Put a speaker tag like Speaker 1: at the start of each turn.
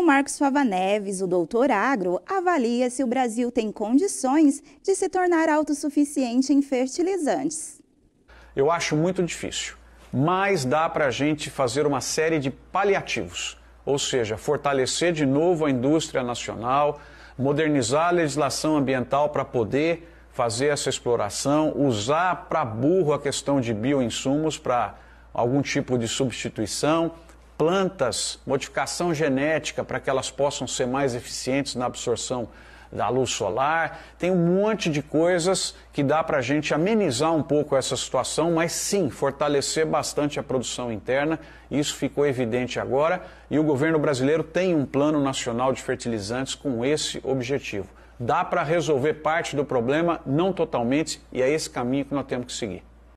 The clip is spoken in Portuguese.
Speaker 1: Com Marcos Fava Neves, o doutor agro, avalia se o Brasil tem condições de se tornar autossuficiente em fertilizantes.
Speaker 2: Eu acho muito difícil, mas dá para a gente fazer uma série de paliativos, ou seja, fortalecer de novo a indústria nacional, modernizar a legislação ambiental para poder fazer essa exploração, usar para burro a questão de bioinsumos para algum tipo de substituição plantas, modificação genética para que elas possam ser mais eficientes na absorção da luz solar. Tem um monte de coisas que dá para a gente amenizar um pouco essa situação, mas sim fortalecer bastante a produção interna. Isso ficou evidente agora e o governo brasileiro tem um plano nacional de fertilizantes com esse objetivo. Dá para resolver parte do problema, não totalmente, e é esse caminho que nós temos que seguir.